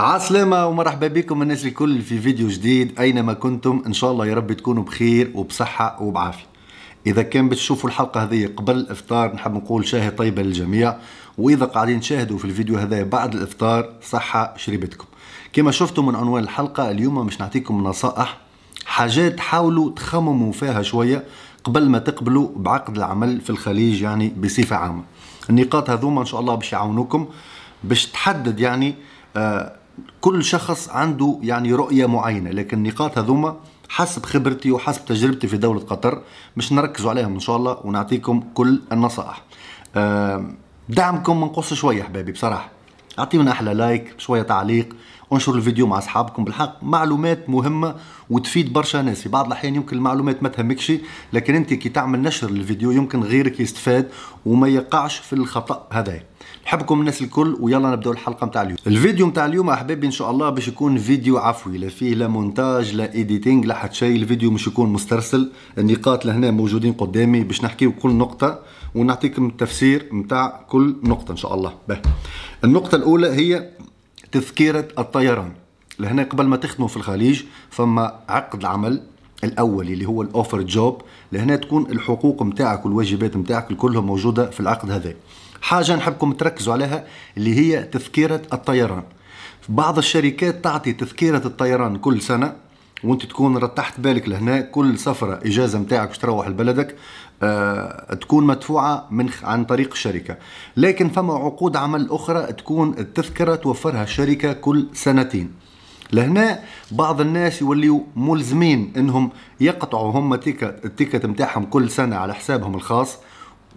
عسلامة ومرحبا بكم الناس الكل في فيديو جديد أينما كنتم إن شاء الله يا رب تكونوا بخير وبصحة وبعافية إذا كان بتشوفوا الحلقة هذه قبل الإفطار نحب نقول شاهي طيبة للجميع وإذا قاعدين تشاهدوا في الفيديو هذا بعد الإفطار صحة شريبتكم كما شفتوا من عنوان الحلقة اليوم مش نعطيكم نصائح حاجات حاولوا تخمموا فيها شوية قبل ما تقبلوا بعقد العمل في الخليج يعني بصفة عامة النقاط هذوما إن شاء الله باش يعاونوكم باش تحدد يعني آه كل شخص عنده يعني رؤية معينة لكن النقاط هذوما حسب خبرتي وحسب تجربتي في دولة قطر مش نركزوا عليهم إن شاء الله ونعطيكم كل النصائح دعمكم منقص شوية حبايبي بصراحة اعطيونا احلى لايك شويه تعليق انشروا الفيديو مع اصحابكم بالحق معلومات مهمه وتفيد برشا ناس في بعض الاحيان يمكن المعلومات ما تهمكش لكن انت كي تعمل نشر للفيديو يمكن غيرك يستفاد وما يقعش في الخطا هذايا نحبكم الناس الكل ويلا نبداو الحلقه نتاع اليوم الفيديو نتاع اليوم احبابي ان شاء الله باش يكون فيديو عفوي لا فيه لا مونتاج لا ايديتينغ لا حتى شيء الفيديو مش يكون مسترسل النقاط لهنا موجودين قدامي باش نحكيو كل نقطه ونعطيكم التفسير نتاع كل نقطه ان شاء الله به النقطه الاولى هي تذكره الطيران لهنا قبل ما تخدموا في الخليج فما عقد عمل الاول اللي هو الاوفر جوب لهنا تكون الحقوق نتاعك والواجبات نتاعك كلهم موجوده في العقد هذا حاجه نحبكم تركزوا عليها اللي هي تذكره الطيران بعض الشركات تعطي تذكره الطيران كل سنه وانت تكون رتحت بالك لهنا كل سفره اجازه نتاعك باش تروح لبلدك آه تكون مدفوعه من عن طريق الشركه لكن فما عقود عمل اخرى تكون التذكره توفرها الشركه كل سنتين لهنا بعض الناس يوليوا ملزمين انهم يقطعوا هم التيكت نتاعهم كل سنه على حسابهم الخاص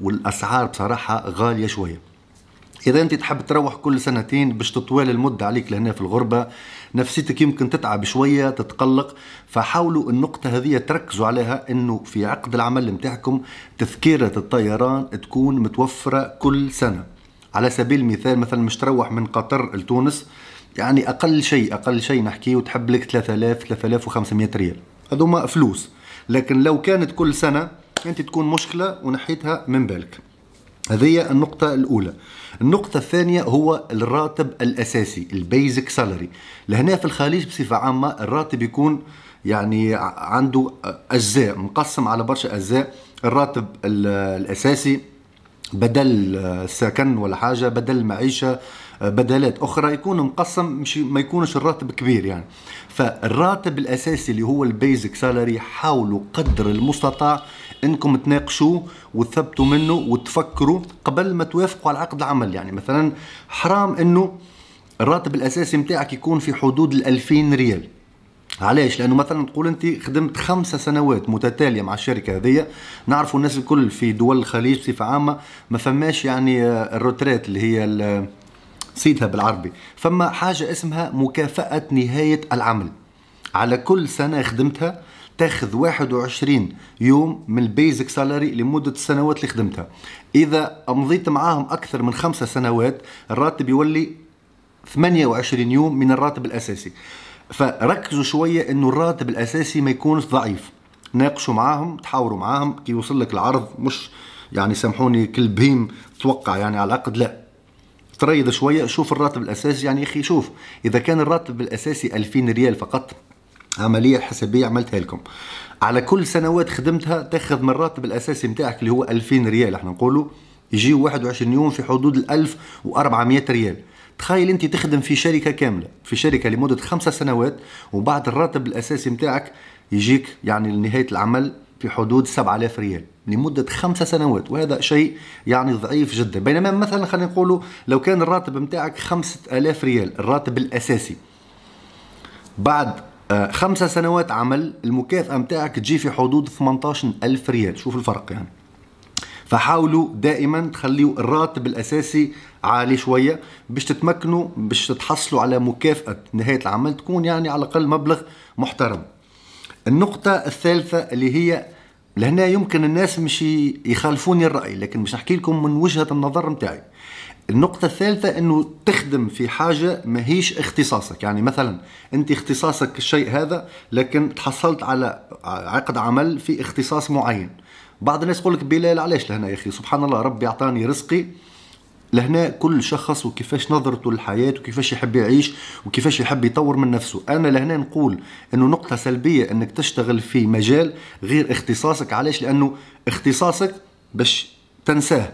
والاسعار بصراحه غاليه شويه اذا انت تحب تروح كل سنتين باش تطوال المده عليك لهنا في الغربه نفسيتك يمكن تتعب شويه تتقلق فحاولوا النقطه هذه تركزوا عليها انه في عقد العمل نتاعكم تذكره الطيران تكون متوفره كل سنه على سبيل المثال مثلا مش تروح من قطر لتونس يعني اقل شيء اقل شيء نحكي وتحب لك 3000 3500 ريال هذوما فلوس لكن لو كانت كل سنه انت تكون مشكله ونحيتها من بالك هذه النقطة الأولى النقطة الثانية هو الراتب الأساسي البيزك سالري لهنا في الخليج بصفة عامة الراتب يكون يعني عنده أجزاء مقسم على برشا أجزاء الراتب الأساسي بدل سكن ولا حاجة بدل معيشة بدلات اخرى يكون مقسم مش ما يكونش الراتب كبير يعني فالراتب الاساسي اللي هو البيزك سالاري حاولوا قدر المستطاع انكم تناقشوه وتثبتوا منه وتفكروا قبل ما توافقوا على عقد العمل يعني مثلا حرام انه الراتب الاساسي نتاعك يكون في حدود ال 2000 ريال علاش لانه مثلا تقول انت خدمت خمسة سنوات متتاليه مع الشركه هذيا نعرفوا الناس الكل في دول الخليج بصفه عامه ما فماش يعني الروتريت اللي هي نسيتها بالعربي فما حاجة اسمها مكافأة نهاية العمل على كل سنة خدمتها تاخذ 21 يوم من البيزك سالاري لمدة السنوات اللي خدمتها إذا أمضيت معاهم أكثر من خمسة سنوات الراتب يولي 28 يوم من الراتب الأساسي فركزوا شوية أنه الراتب الأساسي ما يكونش ضعيف ناقشوا معاهم تحاوروا معاهم كي يوصل لك العرض مش يعني سامحوني كل بهيم توقع يعني على العقد لا تريض شويه شوف الراتب الاساسي يعني يا اخي شوف اذا كان الراتب الاساسي 2000 ريال فقط عمليه حسابيه عملتها لكم على كل سنوات خدمتها تاخذ من الراتب الاساسي نتاعك اللي هو 2000 ريال احنا نقولوا يجي 21 يوم في حدود ال 1400 ريال تخيل انت تخدم في شركه كامله في شركه لمده خمسة سنوات وبعد الراتب الاساسي نتاعك يجيك يعني لنهايه العمل في حدود 7000 ريال لمدة خمسة سنوات وهذا شيء يعني ضعيف جدا بينما مثلا خلينا نقولوا لو كان الراتب متاعك 5000 ريال الراتب الأساسي بعد آه، خمسة سنوات عمل المكافأة متاعك تجي في حدود 18000 ريال شوف الفرق يعني فحاولوا دائما تخليوا الراتب الاساسي عالي شويه باش تتمكنوا باش تحصلوا على مكافاه نهايه العمل تكون يعني على الاقل مبلغ محترم النقطه الثالثه اللي هي لهنا يمكن الناس مش يخالفوني الراي لكن مش نحكي لكم من وجهه النظر نتاعي النقطة الثالثة انه تخدم في حاجة ماهيش اختصاصك، يعني مثلا انت اختصاصك الشيء هذا لكن تحصلت على عقد عمل في اختصاص معين. بعض الناس يقول لك بلال علاش لهنا يا اخي سبحان الله ربي اعطاني رزقي لهنا كل شخص وكيفاش نظرته للحياة وكيفاش يحب يعيش وكيفاش يحب يطور من نفسه أنا لهنا نقول أنه نقطة سلبية أنك تشتغل في مجال غير اختصاصك علاش لأنه اختصاصك باش تنساه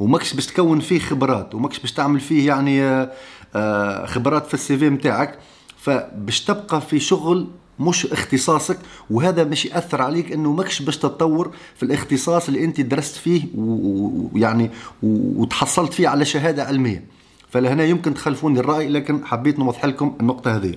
وماكش باش تكون فيه خبرات وماكش باش تعمل فيه يعني آه، آه، خبرات في السي في متاعك فباش تبقى في شغل مش اختصاصك وهذا مش ياثر عليك انه ماكش باش تتطور في الاختصاص اللي انت درست فيه ويعني وتحصلت فيه على شهاده علميه فلهنا يمكن تخلفوني الراي لكن حبيت نوضح لكم النقطه هذه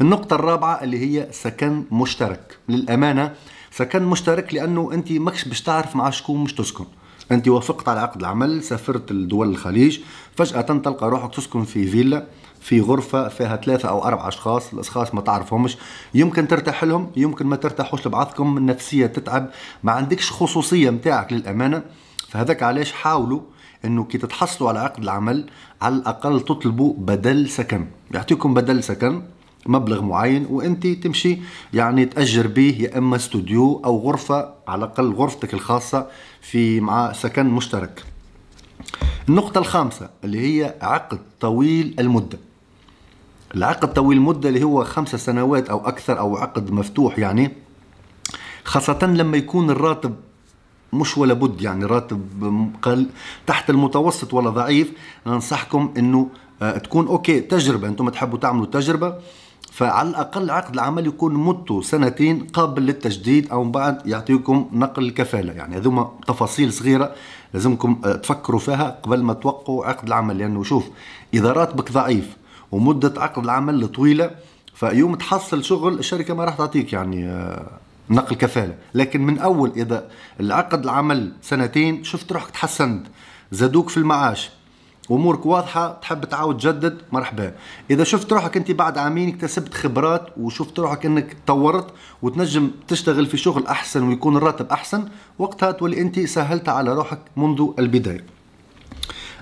النقطة الرابعة اللي هي سكن مشترك للأمانة سكن مشترك لأنه أنت ماكش باش تعرف مع شكون مش تسكن انت وافقت على عقد العمل سافرت لدول الخليج فجاه تلقى روحك تسكن في فيلا في غرفة فيها ثلاثة أو أربعة أشخاص الأشخاص ما تعرفهمش يمكن ترتاح لهم يمكن ما ترتاحوش لبعضكم النفسية تتعب ما عندكش خصوصية متاعك للأمانة فهذاك علاش حاولوا انه كي تتحصلوا على عقد العمل على الاقل تطلبوا بدل سكن يعطيكم بدل سكن مبلغ معين وانت تمشي يعني تاجر به يا اما استوديو او غرفه على الاقل غرفتك الخاصه في مع سكن مشترك النقطه الخامسه اللي هي عقد طويل المده العقد طويل المده اللي هو خمسة سنوات او اكثر او عقد مفتوح يعني خاصه لما يكون الراتب مش ولا بد يعني راتب قل تحت المتوسط ولا ضعيف ننصحكم انه آه، تكون اوكي تجربه انتم تحبوا تعملوا تجربه فعلى الاقل عقد العمل يكون مدته سنتين قابل للتجديد او من بعد يعطيكم نقل الكفاله يعني هذوما تفاصيل صغيره لازمكم آه، تفكروا فيها قبل ما توقعوا عقد العمل لانه شوف اذا راتبك ضعيف ومده عقد العمل طويله فيوم تحصل شغل الشركه ما راح تعطيك يعني آه، نقل كفاله لكن من اول اذا العقد العمل سنتين شفت روحك تحسنت زادوك في المعاش امورك واضحه تحب تعاود تجدد مرحبا اذا شفت روحك انت بعد عامين اكتسبت خبرات وشفت روحك انك تطورت وتنجم تشتغل في شغل احسن ويكون الراتب احسن وقتها تولي انت سهلت على روحك منذ البدايه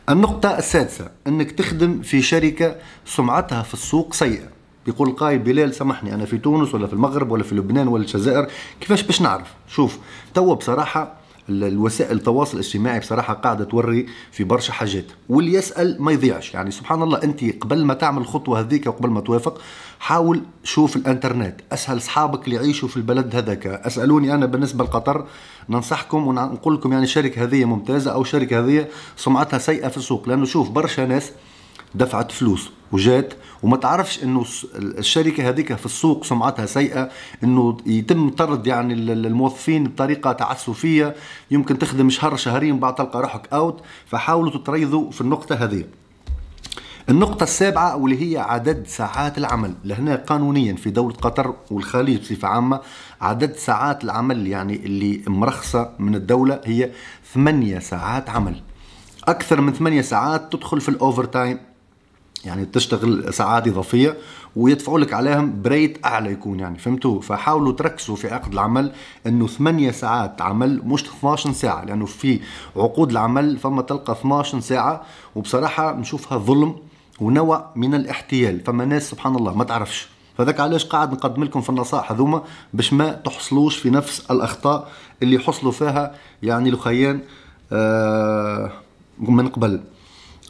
النقطة السادسة انك تخدم في شركة سمعتها في السوق سيئة يقول القايل بلال سامحني انا في تونس ولا في المغرب ولا في لبنان ولا الجزائر كيفاش باش نعرف شوف توا بصراحة الوسائل التواصل الاجتماعي بصراحه قاعده توري في برشا حاجات واللي يسال ما يضيعش يعني سبحان الله انت قبل ما تعمل الخطوه هذيك وقبل ما توافق حاول شوف الانترنت اسال اصحابك اللي يعيشوا في البلد هذاك اسالوني انا بالنسبه لقطر ننصحكم ونقول لكم يعني الشركه هذه ممتازه او الشركه هذه سمعتها سيئه في السوق لانه شوف برشا ناس دفعت فلوس وجات وما تعرفش انه الشركه هذيك في السوق سمعتها سيئه انه يتم طرد يعني الموظفين بطريقه تعسفيه يمكن تخدم شهر شهرين بعد تلقى روحك اوت فحاولوا تتريضوا في النقطه هذه النقطة السابعة واللي هي عدد ساعات العمل لهنا قانونيا في دولة قطر والخليج بصفة عامة عدد ساعات العمل يعني اللي مرخصة من الدولة هي ثمانية ساعات عمل أكثر من ثمانية ساعات تدخل في الأوفر تايم يعني تشتغل ساعات اضافيه ويدفعوا لك عليهم بريت اعلى يكون يعني فهمتوا فحاولوا تركزوا في عقد العمل انه 8 ساعات عمل مش 12 ساعه لانه في عقود العمل فما تلقى 12 ساعه وبصراحه نشوفها ظلم ونوع من الاحتيال فما ناس سبحان الله ما تعرفش فذاك علاش قاعد نقدم لكم في النصائح هذوما باش ما تحصلوش في نفس الاخطاء اللي حصلوا فيها يعني لخيان آه من قبل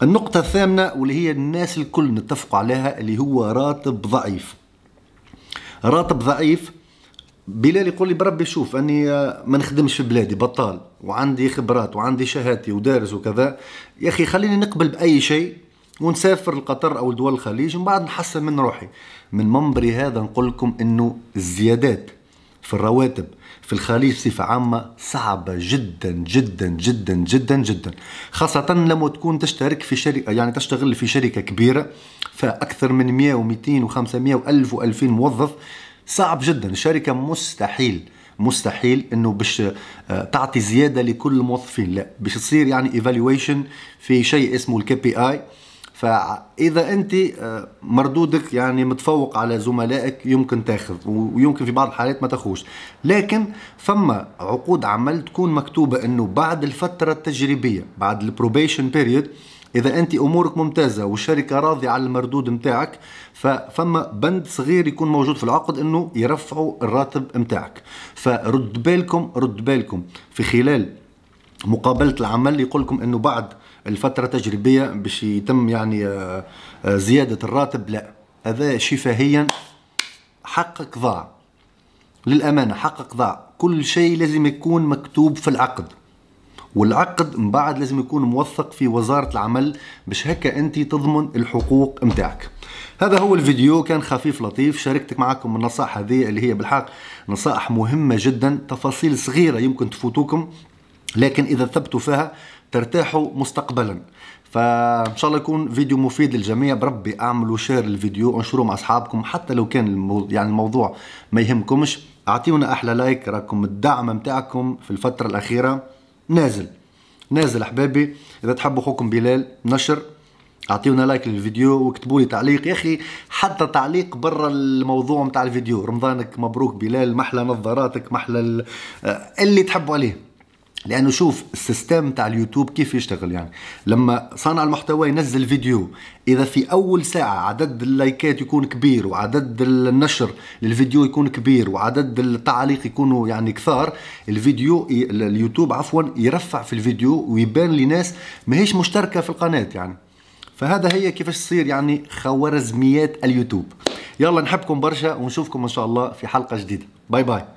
النقطة الثامنة واللي هي الناس الكل نتفقوا عليها اللي هو راتب ضعيف راتب ضعيف بلال يقول لي بربي شوف اني آه، ما نخدمش في بلادي بطال وعندي خبرات وعندي شهادتي ودارس وكذا يا اخي خليني نقبل باي شيء ونسافر لقطر او لدول الخليج ومن بعد نحسن من روحي من منبري هذا نقول لكم انه الزيادات في الرواتب في الخليج بصفة عامة صعبة جدا جدا جدا جدا جدا خاصة لما تكون تشترك في شركة يعني تشتغل في شركة كبيرة فأكثر من 100 و200 و500 و1000 و2000 موظف صعب جدا الشركة مستحيل مستحيل انه باش آه، تعطي زياده لكل الموظفين لا باش تصير يعني ايفالويشن في شيء اسمه الكي بي اي فاذا انت آه، مردودك يعني متفوق على زملائك يمكن تاخذ ويمكن في بعض الحالات ما تاخوش لكن فما عقود عمل تكون مكتوبه انه بعد الفتره التجريبيه بعد البروبيشن بيريود اذا انت امورك ممتازه والشركه راضيه على المردود نتاعك ففما بند صغير يكون موجود في العقد انه يرفعوا الراتب نتاعك فرد بالكم رد بالكم في خلال مقابله العمل يقول لكم انه بعد الفتره التجريبيه باش يتم يعني آه، آه، زياده الراتب لا هذا شفاهيا حقك ضاع للامانه حقك ضاع كل شيء لازم يكون مكتوب في العقد والعقد من بعد لازم يكون موثق في وزاره العمل باش هكا انت تضمن الحقوق متاعك هذا هو الفيديو كان خفيف لطيف شاركتك معكم النصائح هذه اللي هي بالحق نصائح مهمه جدا تفاصيل صغيره يمكن تفوتوكم لكن اذا ثبتوا فيها ترتاحوا مستقبلا فان شاء الله يكون فيديو مفيد للجميع بربي اعملوا شير للفيديو انشروه مع اصحابكم حتى لو كان يعني الموضوع ما يهمكمش اعطيونا احلى لايك راكم الدعم متاعكم في الفتره الاخيره نازل نازل احبابي اذا تحبوا اخوكم بلال نشر اعطيونا لايك للفيديو واكتبوا لي تعليق يا اخي حتى تعليق برا الموضوع متاع الفيديو رمضانك مبروك بلال محلى نظاراتك محلى آه، اللي تحبوا عليه لانه شوف السيستم تاع اليوتيوب كيف يشتغل يعني لما صانع المحتوى ينزل فيديو اذا في اول ساعه عدد اللايكات يكون كبير وعدد النشر للفيديو يكون كبير وعدد التعاليق يكونوا يعني كثار الفيديو اليوتيوب عفوا يرفع في الفيديو ويبان لناس ماهيش مشتركه في القناه يعني فهذا هي كيفاش تصير يعني خوارزميات اليوتيوب يلا نحبكم برشا ونشوفكم ان شاء الله في حلقه جديده باي باي